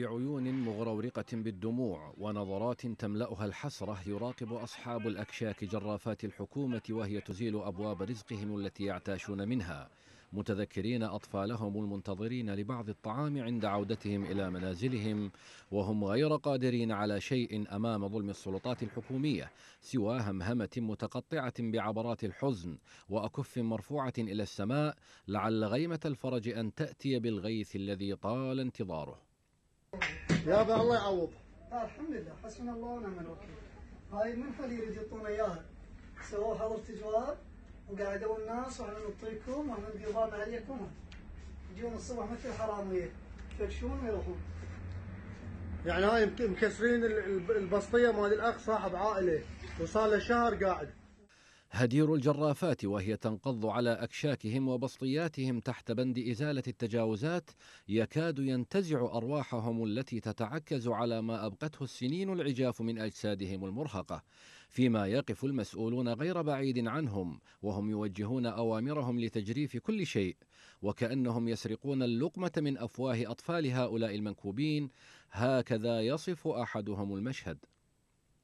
بعيون مغرورقة بالدموع ونظرات تملأها الحسرة يراقب أصحاب الأكشاك جرافات الحكومة وهي تزيل أبواب رزقهم التي يعتاشون منها متذكرين أطفالهم المنتظرين لبعض الطعام عند عودتهم إلى منازلهم وهم غير قادرين على شيء أمام ظلم السلطات الحكومية سوى همهمة متقطعة بعبرات الحزن وأكف مرفوعة إلى السماء لعل غيمة الفرج أن تأتي بالغيث الذي طال انتظاره يا با الله يعوض الحمد لله حسبنا الله ونعم الوكيل هاي من اللي يريد يعطونا اياها سووها حظر تجوال وقعدوا الناس واحنا نعطيكم واحنا نقضان عليكم يجون الصبح مثل الحرامية يفتشون ويروحون يعني هاي مكسرين البسطية مال الاخ صاحب عائلة وصار له شهر قاعد هدير الجرافات وهي تنقض على اكشاكهم وبسطياتهم تحت بند ازاله التجاوزات يكاد ينتزع ارواحهم التي تتعكز على ما ابقته السنين العجاف من اجسادهم المرهقه فيما يقف المسؤولون غير بعيد عنهم وهم يوجهون اوامرهم لتجريف كل شيء وكانهم يسرقون اللقمه من افواه اطفال هؤلاء المنكوبين هكذا يصف احدهم المشهد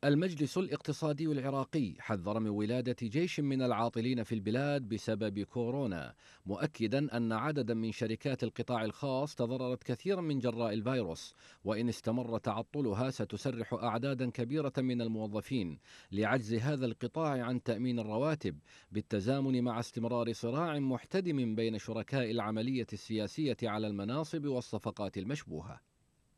المجلس الاقتصادي العراقي حذر من ولادة جيش من العاطلين في البلاد بسبب كورونا مؤكدا أن عددا من شركات القطاع الخاص تضررت كثيرا من جراء الفيروس وإن استمر تعطلها ستسرح أعدادا كبيرة من الموظفين لعجز هذا القطاع عن تأمين الرواتب بالتزامن مع استمرار صراع محتدم بين شركاء العملية السياسية على المناصب والصفقات المشبوهة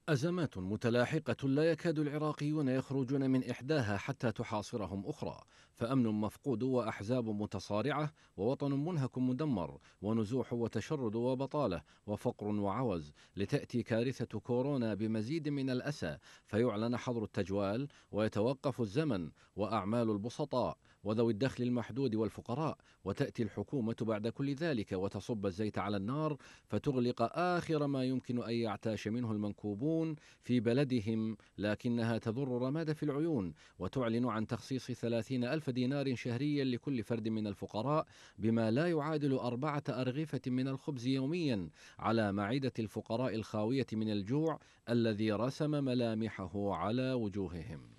أزمات متلاحقة لا يكاد العراقيون يخرجون من إحداها حتى تحاصرهم أخرى فأمن مفقود وأحزاب متصارعة ووطن منهك مدمر ونزوح وتشرد وبطالة وفقر وعوز لتأتي كارثة كورونا بمزيد من الأسى فيعلن حظر التجوال ويتوقف الزمن وأعمال البسطاء وذوي الدخل المحدود والفقراء وتأتي الحكومة بعد كل ذلك وتصب الزيت على النار فتغلق آخر ما يمكن أن يعتاش منه المنكوبون يعيشون في بلدهم لكنها تضر الرماد في العيون وتعلن عن تخصيص ثلاثين ألف دينار شهريا لكل فرد من الفقراء بما لا يعادل أربعة أرغفة من الخبز يوميا على معدة الفقراء الخاوية من الجوع الذي رسم ملامحه على وجوههم